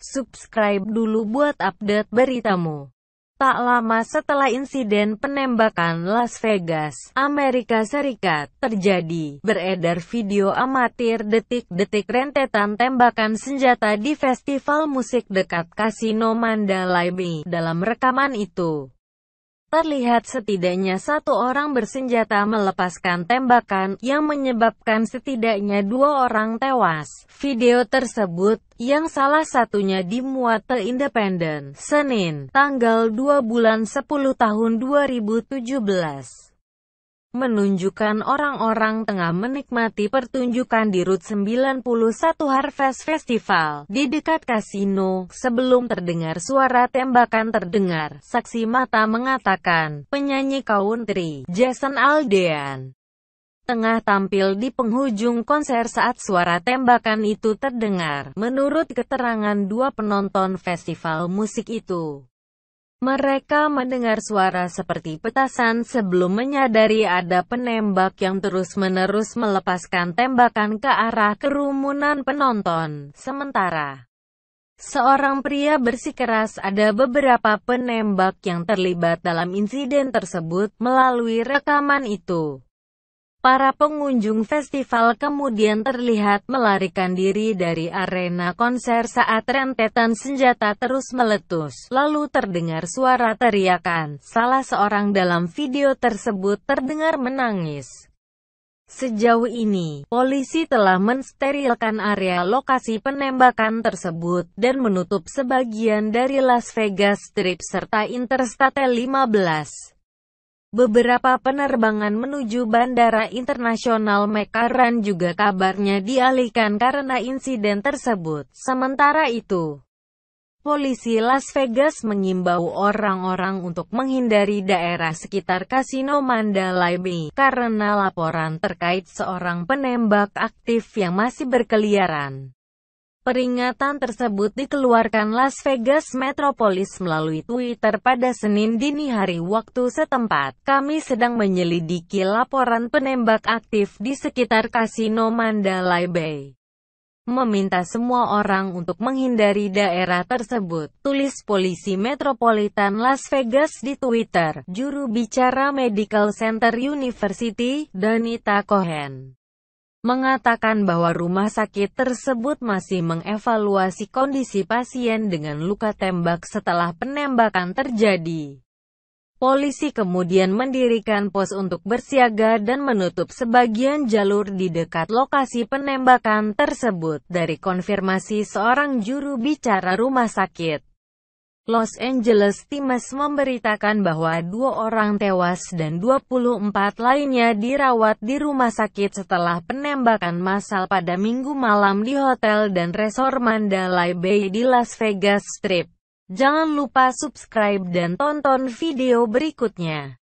Subscribe dulu buat update beritamu. Tak lama setelah insiden penembakan Las Vegas, Amerika Serikat, terjadi, beredar video amatir detik-detik rentetan tembakan senjata di festival musik dekat Kasino Mandalay Bay. Dalam rekaman itu, Terlihat setidaknya satu orang bersenjata melepaskan tembakan, yang menyebabkan setidaknya dua orang tewas. Video tersebut, yang salah satunya dimuat The Independent, Senin, tanggal 2 bulan 10 tahun 2017 menunjukkan orang-orang tengah menikmati pertunjukan di Route 91 Harvest Festival di dekat kasino. Sebelum terdengar suara tembakan terdengar, saksi mata mengatakan, penyanyi country, Jason Aldean, tengah tampil di penghujung konser saat suara tembakan itu terdengar. Menurut keterangan dua penonton festival musik itu, mereka mendengar suara seperti petasan sebelum menyadari ada penembak yang terus-menerus melepaskan tembakan ke arah kerumunan penonton. Sementara, seorang pria bersikeras ada beberapa penembak yang terlibat dalam insiden tersebut melalui rekaman itu. Para pengunjung festival kemudian terlihat melarikan diri dari arena konser saat rentetan senjata terus meletus. Lalu terdengar suara teriakan. Salah seorang dalam video tersebut terdengar menangis. Sejauh ini, polisi telah mensterilkan area lokasi penembakan tersebut dan menutup sebagian dari Las Vegas Strip serta Interstate 15. Beberapa penerbangan menuju Bandara Internasional Mekaran juga kabarnya dialihkan karena insiden tersebut. Sementara itu, polisi Las Vegas mengimbau orang-orang untuk menghindari daerah sekitar Kasino Mandalay Bay karena laporan terkait seorang penembak aktif yang masih berkeliaran. Peringatan tersebut dikeluarkan Las Vegas Metropolis melalui Twitter pada Senin dini hari waktu setempat. Kami sedang menyelidiki laporan penembak aktif di sekitar kasino Mandalay Bay. Meminta semua orang untuk menghindari daerah tersebut, tulis polisi metropolitan Las Vegas di Twitter, juru bicara Medical Center University, Danita Cohen mengatakan bahwa rumah sakit tersebut masih mengevaluasi kondisi pasien dengan luka tembak setelah penembakan terjadi. Polisi kemudian mendirikan pos untuk bersiaga dan menutup sebagian jalur di dekat lokasi penembakan tersebut dari konfirmasi seorang juru bicara rumah sakit. Los Angeles Times memberitakan bahwa dua orang tewas dan 24 lainnya dirawat di rumah sakit setelah penembakan massal pada minggu malam di hotel dan resor Mandalay Bay di Las Vegas Strip. Jangan lupa subscribe dan tonton video berikutnya.